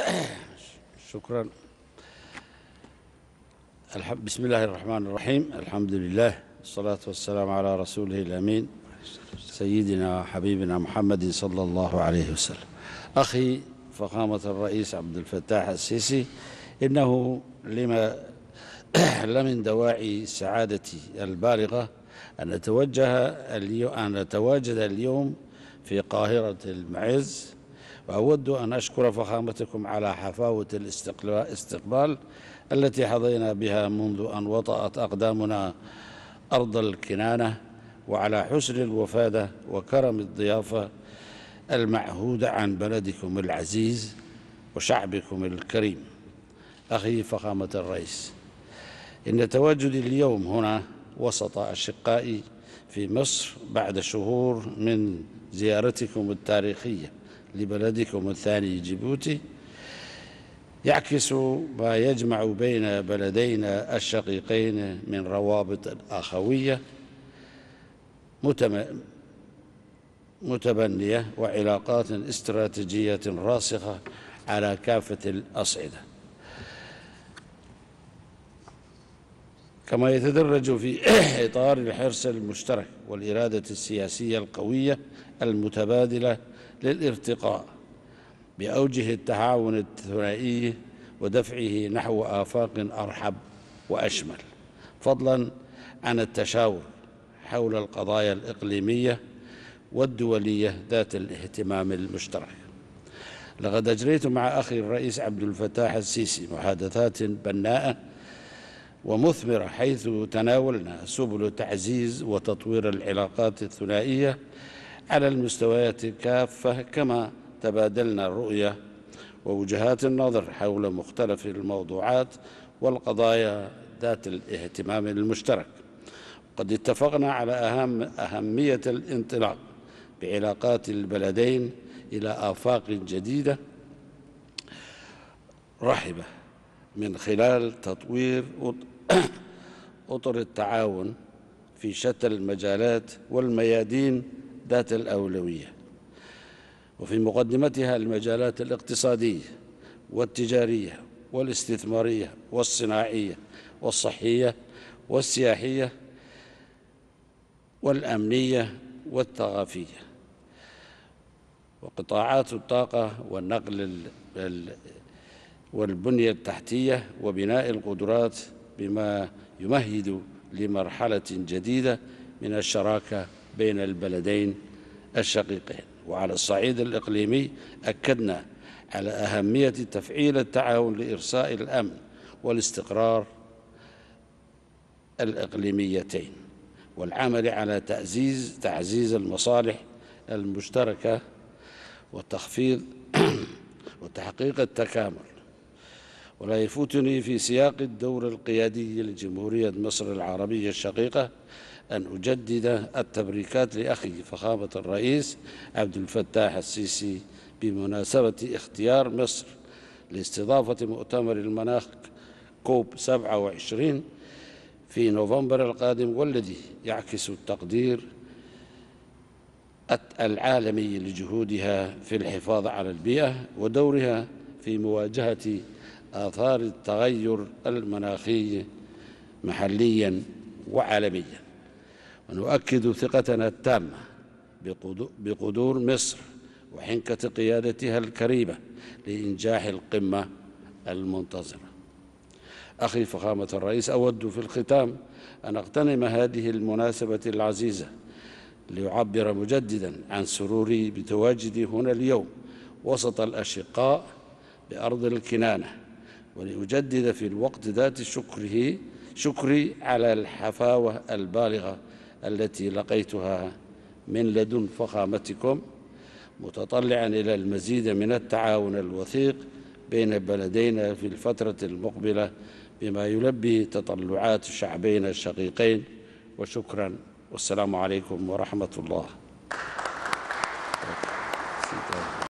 شكرا بسم الله الرحمن الرحيم الحمد لله والصلاة والسلام على رسوله الأمين سيدنا حبيبنا محمد صلى الله عليه وسلم أخي فخامة الرئيس عبد الفتاح السيسي إنه لما لمن دواعي سعادتي البالغة أن أتوجه أن أتواجد اليوم في قاهرة المعز وأود أن أشكر فخامتكم على حفاوة الاستقبال التي حظينا بها منذ أن وطأت أقدامنا أرض الكنانة وعلى حسن الوفادة وكرم الضيافة المعهودة عن بلدكم العزيز وشعبكم الكريم أخي فخامة الرئيس إن تواجدي اليوم هنا وسط أشقائي في مصر بعد شهور من زيارتكم التاريخية لبلدكم الثاني جيبوتي يعكس ما يجمع بين بلدينا الشقيقين من روابط أخوية متبنية وعلاقات استراتيجية راسخة على كافة الأصعدة كما يتدرج في إطار الحرص المشترك والإرادة السياسية القوية المتبادلة للارتقاء بأوجه التعاون الثنائي ودفعه نحو آفاق أرحب وأشمل فضلا عن التشاور حول القضايا الإقليمية والدولية ذات الاهتمام المشترك لقد أجريت مع أخي الرئيس عبد الفتاح السيسي محادثات بناءة ومثمرة حيث تناولنا سبل تعزيز وتطوير العلاقات الثنائية على المستويات كافة كما تبادلنا الرؤية ووجهات النظر حول مختلف الموضوعات والقضايا ذات الاهتمام المشترك قد اتفقنا على أهم أهمية الانطلاق بعلاقات البلدين إلى آفاق جديدة رحبة من خلال تطوير أطر التعاون في شتى المجالات والميادين ذات الأولوية وفي مقدمتها المجالات الاقتصادية والتجارية والاستثمارية والصناعية والصحية والسياحية والأمنية والثقافية وقطاعات الطاقة والنقل والبنية التحتية وبناء القدرات بما يمهد لمرحلة جديدة من الشراكة بين البلدين الشقيقين وعلى الصعيد الإقليمي أكدنا على أهمية تفعيل التعاون لإرساء الأمن والاستقرار الإقليميتين والعمل على تعزيز تعزيز المصالح المشتركة والتخفيض وتحقيق التكامل ولا يفوتني في سياق الدور القيادي لجمهورية مصر العربية الشقيقة أن أجدد التبريكات لأخي فخامة الرئيس عبد الفتاح السيسي بمناسبة اختيار مصر لاستضافة مؤتمر المناخ كوب 27 في نوفمبر القادم والذي يعكس التقدير العالمي لجهودها في الحفاظ على البيئة ودورها في مواجهة آثار التغير المناخي محليا وعالميا ونؤكد ثقتنا التامة بقدور مصر وحنكة قيادتها الكريمة لإنجاح القمة المنتظرة أخي فخامة الرئيس أود في الختام أن أغتنم هذه المناسبة العزيزة ليعبر مجددا عن سروري بتواجدي هنا اليوم وسط الأشقاء بأرض الكنانة ولأجدد في الوقت ذات شكره شكري على الحفاوة البالغة التي لقيتها من لدن فخامتكم متطلعا إلى المزيد من التعاون الوثيق بين بلدينا في الفترة المقبلة بما يلبي تطلعات شعبينا الشقيقين وشكرا والسلام عليكم ورحمة الله